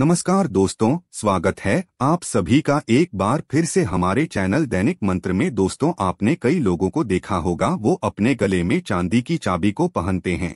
नमस्कार दोस्तों स्वागत है आप सभी का एक बार फिर से हमारे चैनल दैनिक मंत्र में दोस्तों आपने कई लोगों को देखा होगा वो अपने गले में चांदी की चाबी को पहनते हैं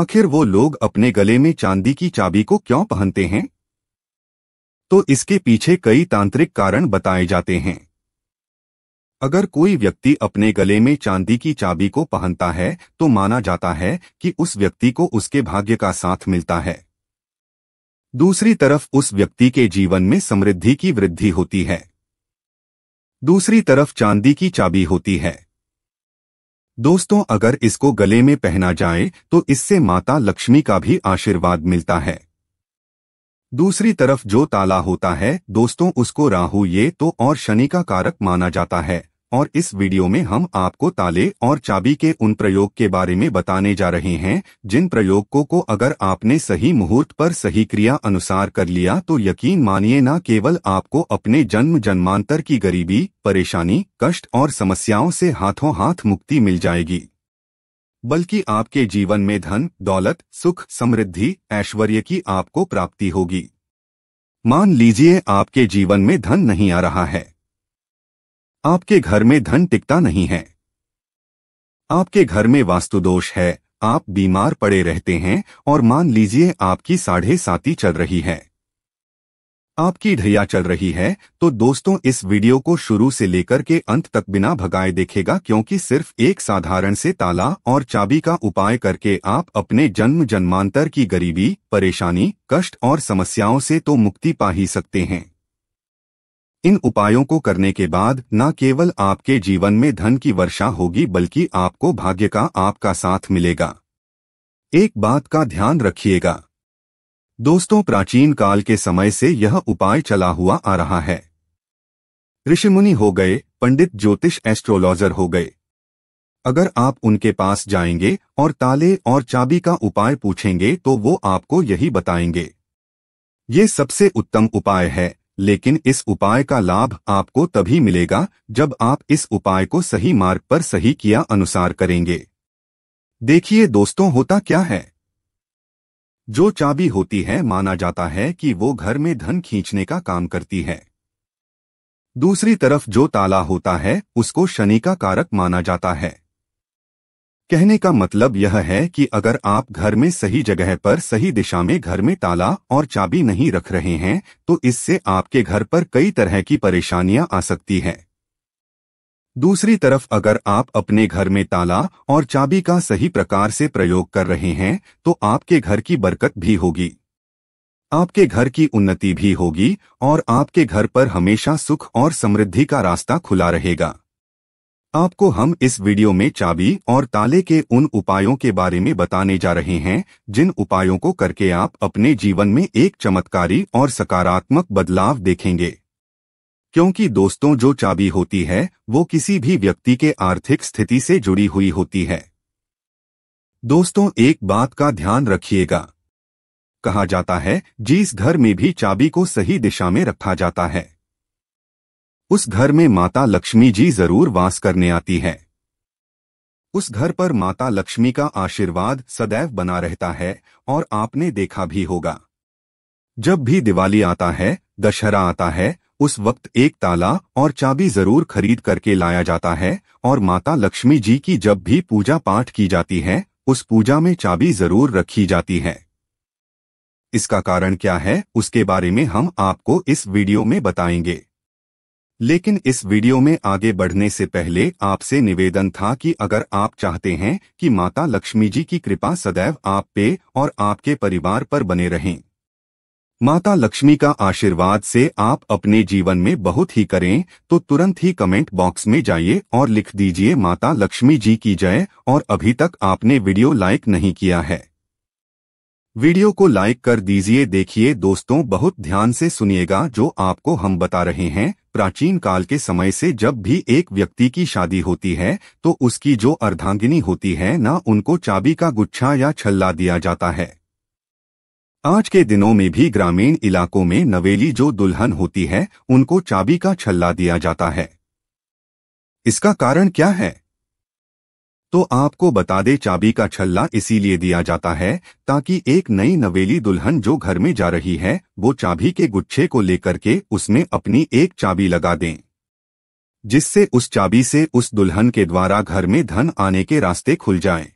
आखिर वो लोग अपने गले में चांदी की चाबी को क्यों पहनते हैं तो इसके पीछे कई तांत्रिक कारण बताए जाते हैं अगर कोई व्यक्ति अपने गले में चांदी की चाबी को पहनता है तो माना जाता है कि उस व्यक्ति को उसके भाग्य का साथ मिलता है दूसरी तरफ उस व्यक्ति के जीवन में समृद्धि की वृद्धि होती है दूसरी तरफ चांदी की चाबी होती है दोस्तों अगर इसको गले में पहना जाए तो इससे माता लक्ष्मी का भी आशीर्वाद मिलता है दूसरी तरफ जो ताला होता है दोस्तों उसको राहु ये तो और शनि का कारक माना जाता है और इस वीडियो में हम आपको ताले और चाबी के उन प्रयोग के बारे में बताने जा रहे हैं जिन प्रयोगों को अगर आपने सही मुहूर्त पर सही क्रिया अनुसार कर लिया तो यकीन मानिए न केवल आपको अपने जन्म जन्मांतर की गरीबी परेशानी कष्ट और समस्याओं से हाथों हाथ मुक्ति मिल जाएगी बल्कि आपके जीवन में धन दौलत सुख समृद्धि ऐश्वर्य की आपको प्राप्ति होगी मान लीजिए आपके जीवन में धन नहीं आ रहा है आपके घर में धन टिकता नहीं है आपके घर में वास्तुदोष है आप बीमार पड़े रहते हैं और मान लीजिए आपकी साढ़े साती चल रही है आपकी ढैया चल रही है तो दोस्तों इस वीडियो को शुरू से लेकर के अंत तक बिना भगाए देखेगा क्योंकि सिर्फ एक साधारण से ताला और चाबी का उपाय करके आप अपने जन्म जन्मांतर की गरीबी परेशानी कष्ट और समस्याओं से तो मुक्ति पा ही सकते हैं इन उपायों को करने के बाद न केवल आपके जीवन में धन की वर्षा होगी बल्कि आपको भाग्य का आपका साथ मिलेगा एक बात का ध्यान रखिएगा दोस्तों प्राचीन काल के समय से यह उपाय चला हुआ आ रहा है ऋषिमुनि हो गए पंडित ज्योतिष एस्ट्रोलॉजर हो गए अगर आप उनके पास जाएंगे और ताले और चाबी का उपाय पूछेंगे तो वो आपको यही बताएंगे ये सबसे उत्तम उपाय है लेकिन इस उपाय का लाभ आपको तभी मिलेगा जब आप इस उपाय को सही मार्ग पर सही किया अनुसार करेंगे देखिए दोस्तों होता क्या है जो चाबी होती है माना जाता है कि वो घर में धन खींचने का काम करती है दूसरी तरफ जो ताला होता है उसको शनि का कारक माना जाता है कहने का मतलब यह है कि अगर आप घर में सही जगह पर सही दिशा में घर में ताला और चाबी नहीं रख रहे हैं तो इससे आपके घर पर कई तरह की परेशानियां आ सकती हैं दूसरी तरफ अगर आप अपने घर में ताला और चाबी का सही प्रकार से प्रयोग कर रहे हैं तो आपके घर की बरकत भी होगी आपके घर की उन्नति भी होगी और आपके घर पर हमेशा सुख और समृद्धि का रास्ता खुला रहेगा आपको हम इस वीडियो में चाबी और ताले के उन उपायों के बारे में बताने जा रहे हैं जिन उपायों को करके आप अपने जीवन में एक चमत्कारी और सकारात्मक बदलाव देखेंगे क्योंकि दोस्तों जो चाबी होती है वो किसी भी व्यक्ति के आर्थिक स्थिति से जुड़ी हुई होती है दोस्तों एक बात का ध्यान रखिएगा कहा जाता है जिस घर में भी चाबी को सही दिशा में रखा जाता है उस घर में माता लक्ष्मी जी जरूर वास करने आती है उस घर पर माता लक्ष्मी का आशीर्वाद सदैव बना रहता है और आपने देखा भी होगा जब भी दिवाली आता है दशहरा आता है उस वक्त एक ताला और चाबी जरूर खरीद करके लाया जाता है और माता लक्ष्मी जी की जब भी पूजा पाठ की जाती है उस पूजा में चाबी जरूर रखी जाती है इसका कारण क्या है उसके बारे में हम आपको इस वीडियो में बताएंगे लेकिन इस वीडियो में आगे बढ़ने से पहले आपसे निवेदन था कि अगर आप चाहते हैं कि माता लक्ष्मी जी की कृपा सदैव आप पे और आपके परिवार पर बने रहें माता लक्ष्मी का आशीर्वाद से आप अपने जीवन में बहुत ही करें तो तुरंत ही कमेंट बॉक्स में जाइए और लिख दीजिए माता लक्ष्मी जी की जय और अभी तक आपने वीडियो लाइक नहीं किया है वीडियो को लाइक कर दीजिए देखिए दोस्तों बहुत ध्यान से सुनिएगा जो आपको हम बता रहे हैं प्राचीन काल के समय से जब भी एक व्यक्ति की शादी होती है तो उसकी जो अर्धांगिनी होती है ना उनको चाबी का गुच्छा या छल्ला दिया जाता है आज के दिनों में भी ग्रामीण इलाकों में नवेली जो दुल्हन होती है उनको चाबी का छल्ला दिया जाता है इसका कारण क्या है तो आपको बता दे चाबी का छल्ला इसीलिए दिया जाता है ताकि एक नई नवेली दुल्हन जो घर में जा रही है वो चाबी के गुच्छे को लेकर के उसमें अपनी एक चाबी लगा दें जिससे उस चाबी से उस दुल्हन के द्वारा घर में धन आने के रास्ते खुल जाएं।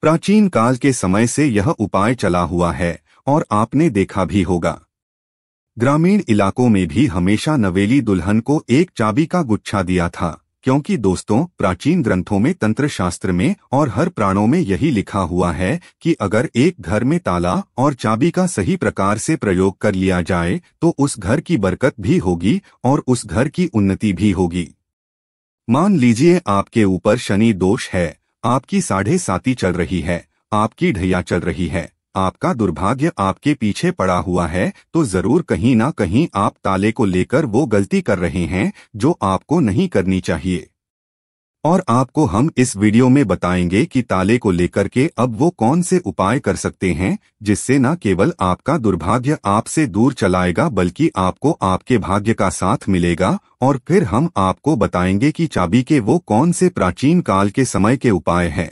प्राचीन काल के समय से यह उपाय चला हुआ है और आपने देखा भी होगा ग्रामीण इलाकों में भी हमेशा नवेली दुल्हन को एक चाबी का गुच्छा दिया था क्योंकि दोस्तों प्राचीन ग्रंथों में तंत्र शास्त्र में और हर प्राणों में यही लिखा हुआ है कि अगर एक घर में ताला और चाबी का सही प्रकार से प्रयोग कर लिया जाए तो उस घर की बरकत भी होगी और उस घर की उन्नति भी होगी मान लीजिए आपके ऊपर शनि दोष है आपकी साढ़े साती चल रही है आपकी ढैया चल रही है आपका दुर्भाग्य आपके पीछे पड़ा हुआ है तो जरूर कहीं ना कहीं आप ताले को लेकर वो गलती कर रहे हैं जो आपको नहीं करनी चाहिए और आपको हम इस वीडियो में बताएंगे कि ताले को लेकर के अब वो कौन से उपाय कर सकते हैं जिससे न केवल आपका दुर्भाग्य आपसे दूर चलाएगा बल्कि आपको आपके भाग्य का साथ मिलेगा और फिर हम आपको बताएंगे कि चाबी के वो कौन से प्राचीन काल के समय के उपाय हैं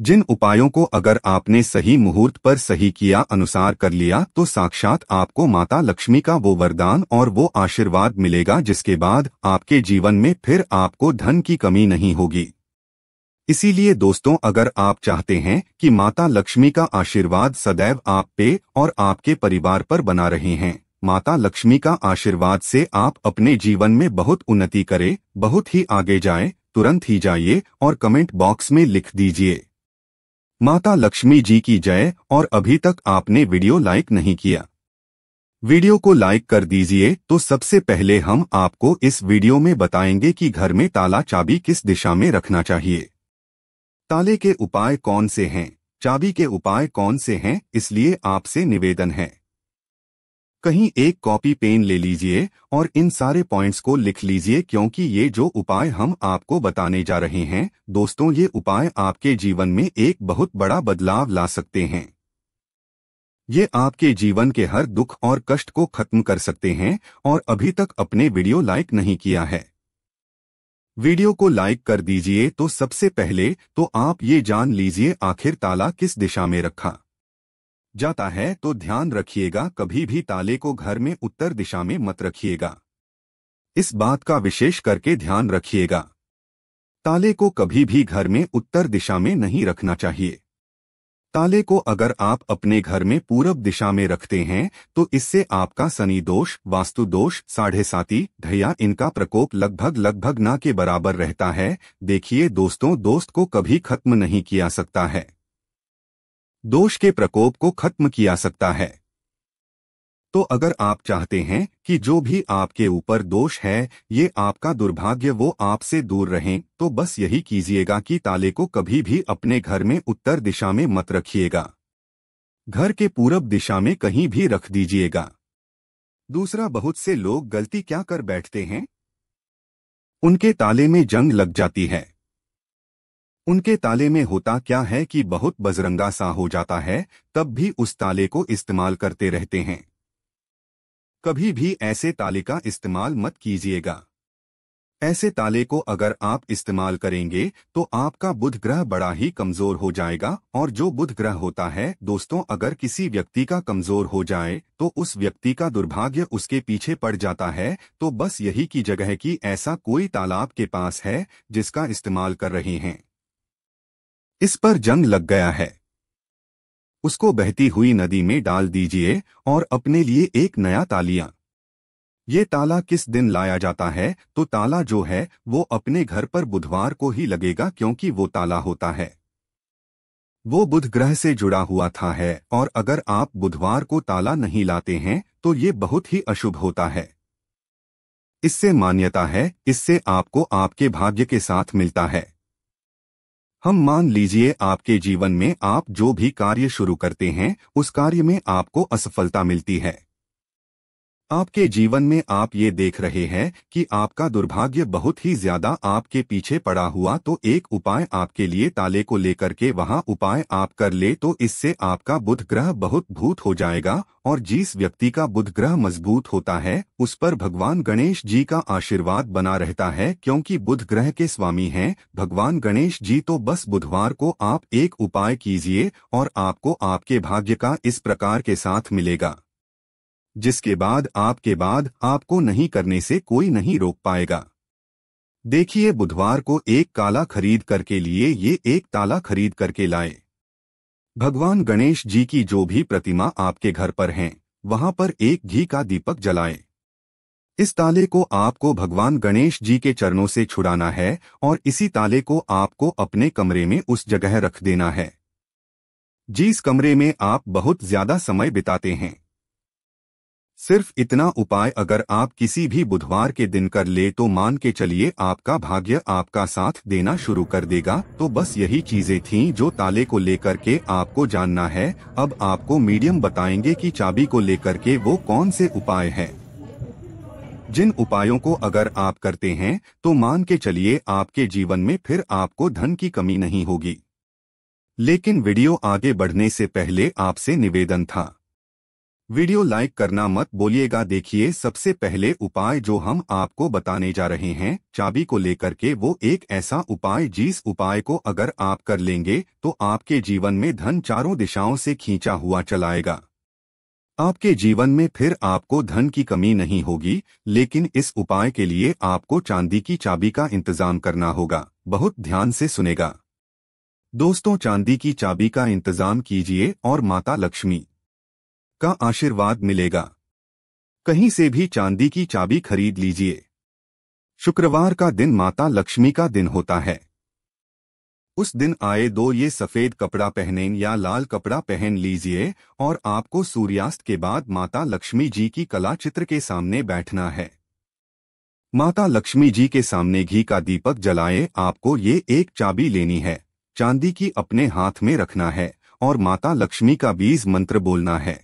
जिन उपायों को अगर आपने सही मुहूर्त पर सही किया अनुसार कर लिया तो साक्षात आपको माता लक्ष्मी का वो वरदान और वो आशीर्वाद मिलेगा जिसके बाद आपके जीवन में फिर आपको धन की कमी नहीं होगी इसीलिए दोस्तों अगर आप चाहते हैं कि माता लक्ष्मी का आशीर्वाद सदैव आप पे और आपके परिवार पर बना रहे हैं माता लक्ष्मी का आशीर्वाद से आप अपने जीवन में बहुत उन्नति करें बहुत ही आगे जाएं, तुरंत ही जाइए और कमेंट बॉक्स में लिख दीजिए माता लक्ष्मी जी की जय और अभी तक आपने वीडियो लाइक नहीं किया वीडियो को लाइक कर दीजिए तो सबसे पहले हम आपको इस वीडियो में बताएंगे कि घर में ताला चाबी किस दिशा में रखना चाहिए ताले के उपाय कौन से हैं चाबी के उपाय कौन से हैं इसलिए आपसे निवेदन है कहीं एक कॉपी पेन ले लीजिए और इन सारे पॉइंट्स को लिख लीजिए क्योंकि ये जो उपाय हम आपको बताने जा रहे हैं दोस्तों ये उपाय आपके जीवन में एक बहुत बड़ा बदलाव ला सकते हैं ये आपके जीवन के हर दुख और कष्ट को खत्म कर सकते हैं और अभी तक अपने वीडियो लाइक नहीं किया है वीडियो को लाइक कर दीजिए तो सबसे पहले तो आप ये जान लीजिए आखिर ताला किस दिशा में रखा जाता है तो ध्यान रखिएगा कभी भी ताले को घर में उत्तर दिशा में मत रखिएगा इस बात का विशेष करके ध्यान रखिएगा ताले को कभी भी घर में उत्तर दिशा में नहीं रखना चाहिए ताले को अगर आप अपने घर में पूरब दिशा में रखते हैं तो इससे आपका सनी दोष वास्तु दोष साढ़े साती ढैया इनका प्रकोप लगभग लगभग ना के बराबर रहता है देखिए दोस्तों दोस्त को कभी खत्म नहीं किया सकता है दोष के प्रकोप को खत्म किया सकता है तो अगर आप चाहते हैं कि जो भी आपके ऊपर दोष है ये आपका दुर्भाग्य वो आपसे दूर रहें तो बस यही कीजिएगा कि ताले को कभी भी अपने घर में उत्तर दिशा में मत रखिएगा घर के पूरब दिशा में कहीं भी रख दीजिएगा दूसरा बहुत से लोग गलती क्या कर बैठते हैं उनके ताले में जंग लग जाती है उनके ताले में होता क्या है कि बहुत बजरंगा सा हो जाता है तब भी उस ताले को इस्तेमाल करते रहते हैं कभी भी ऐसे ताले का इस्तेमाल मत कीजिएगा ऐसे ताले को अगर आप इस्तेमाल करेंगे तो आपका बुध ग्रह बड़ा ही कमजोर हो जाएगा और जो बुध ग्रह होता है दोस्तों अगर किसी व्यक्ति का कमजोर हो जाए तो उस व्यक्ति का दुर्भाग्य उसके पीछे पड़ जाता है तो बस यही की जगह कि ऐसा कोई तालाब के पास है जिसका इस्तेमाल कर रहे हैं इस पर जंग लग गया है उसको बहती हुई नदी में डाल दीजिए और अपने लिए एक नया तालियां ये ताला किस दिन लाया जाता है तो ताला जो है वो अपने घर पर बुधवार को ही लगेगा क्योंकि वो ताला होता है वो बुध ग्रह से जुड़ा हुआ था है और अगर आप बुधवार को ताला नहीं लाते हैं तो ये बहुत ही अशुभ होता है इससे मान्यता है इससे आपको आपके भाग्य के साथ मिलता है हम मान लीजिए आपके जीवन में आप जो भी कार्य शुरू करते हैं उस कार्य में आपको असफलता मिलती है आपके जीवन में आप ये देख रहे हैं कि आपका दुर्भाग्य बहुत ही ज्यादा आपके पीछे पड़ा हुआ तो एक उपाय आपके लिए ताले को लेकर के वहाँ उपाय आप कर ले तो इससे आपका बुध ग्रह बहुत भूत हो जाएगा और जिस व्यक्ति का बुध ग्रह मजबूत होता है उस पर भगवान गणेश जी का आशीर्वाद बना रहता है क्योंकि बुध ग्रह के स्वामी हैं भगवान गणेश जी तो बस बुधवार को आप एक उपाय कीजिए और आपको आपके भाग्य का इस प्रकार के साथ मिलेगा जिसके बाद आपके बाद आपको नहीं करने से कोई नहीं रोक पाएगा देखिए बुधवार को एक काला खरीद करके लिए ये एक ताला खरीद करके लाए भगवान गणेश जी की जो भी प्रतिमा आपके घर पर है वहां पर एक घी का दीपक जलाएं। इस ताले को आपको भगवान गणेश जी के चरणों से छुड़ाना है और इसी ताले को आपको अपने कमरे में उस जगह रख देना है जिस कमरे में आप बहुत ज्यादा समय बिताते हैं सिर्फ इतना उपाय अगर आप किसी भी बुधवार के दिन कर ले तो मान के चलिए आपका भाग्य आपका साथ देना शुरू कर देगा तो बस यही चीजें थीं जो ताले को लेकर के आपको जानना है अब आपको मीडियम बताएंगे कि चाबी को लेकर के वो कौन से उपाय हैं जिन उपायों को अगर आप करते हैं तो मान के चलिए आपके जीवन में फिर आपको धन की कमी नहीं होगी लेकिन वीडियो आगे बढ़ने से पहले आपसे निवेदन था वीडियो लाइक करना मत बोलिएगा देखिए सबसे पहले उपाय जो हम आपको बताने जा रहे हैं चाबी को लेकर के वो एक ऐसा उपाय जिस उपाय को अगर आप कर लेंगे तो आपके जीवन में धन चारों दिशाओं से खींचा हुआ चलाएगा आपके जीवन में फिर आपको धन की कमी नहीं होगी लेकिन इस उपाय के लिए आपको चांदी की चाबी का इंतजाम करना होगा बहुत ध्यान से सुनेगा दोस्तों चांदी की चाबी का इंतजाम कीजिए और माता लक्ष्मी आपका आशीर्वाद मिलेगा कहीं से भी चांदी की चाबी खरीद लीजिए शुक्रवार का दिन माता लक्ष्मी का दिन होता है उस दिन आए दो ये सफेद कपड़ा पहने या लाल कपड़ा पहन लीजिए और आपको सूर्यास्त के बाद माता लक्ष्मी जी की कला चित्र के सामने बैठना है माता लक्ष्मी जी के सामने घी का दीपक जलाए आपको ये एक चाबी लेनी है चांदी की अपने हाथ में रखना है और माता लक्ष्मी का बीज मंत्र बोलना है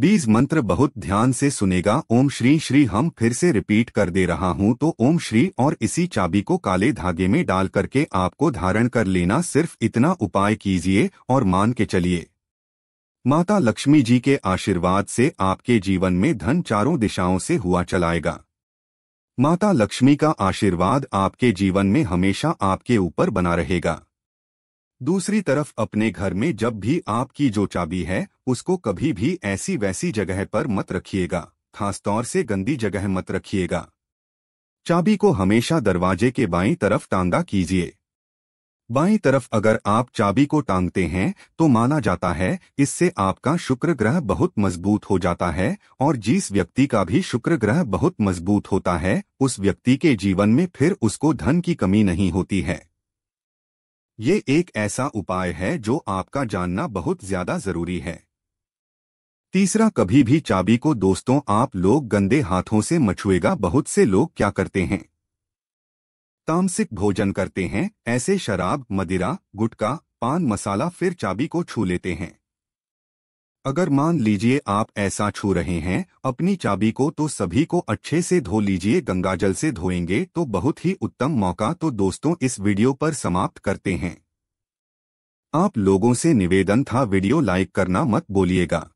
बीज मंत्र बहुत ध्यान से सुनेगा ओम श्री श्री हम फिर से रिपीट कर दे रहा हूँ तो ओम श्री और इसी चाबी को काले धागे में डाल करके आपको धारण कर लेना सिर्फ इतना उपाय कीजिए और मान के चलिए माता लक्ष्मी जी के आशीर्वाद से आपके जीवन में धन चारों दिशाओं से हुआ चलाएगा माता लक्ष्मी का आशीर्वाद आपके जीवन में हमेशा आपके ऊपर बना रहेगा दूसरी तरफ अपने घर में जब भी आपकी जो चाबी है उसको कभी भी ऐसी वैसी जगह पर मत रखिएगा खासतौर से गंदी जगह मत रखिएगा चाबी को हमेशा दरवाजे के बाईं तरफ टांगा कीजिए बाईं तरफ अगर आप चाबी को टांगते हैं तो माना जाता है इससे आपका शुक्र ग्रह बहुत मजबूत हो जाता है और जिस व्यक्ति का भी शुक्र ग्रह बहुत मजबूत होता है उस व्यक्ति के जीवन में फिर उसको धन की कमी नहीं होती है ये एक ऐसा उपाय है जो आपका जानना बहुत ज्यादा जरूरी है तीसरा कभी भी चाबी को दोस्तों आप लोग गंदे हाथों से मछुएगा बहुत से लोग क्या करते हैं तामसिक भोजन करते हैं ऐसे शराब मदिरा गुटका पान मसाला फिर चाबी को छू लेते हैं अगर मान लीजिए आप ऐसा छू रहे हैं अपनी चाबी को तो सभी को अच्छे से धो लीजिए गंगाजल से धोएंगे तो बहुत ही उत्तम मौका तो दोस्तों इस वीडियो पर समाप्त करते हैं आप लोगों से निवेदन था वीडियो लाइक करना मत बोलिएगा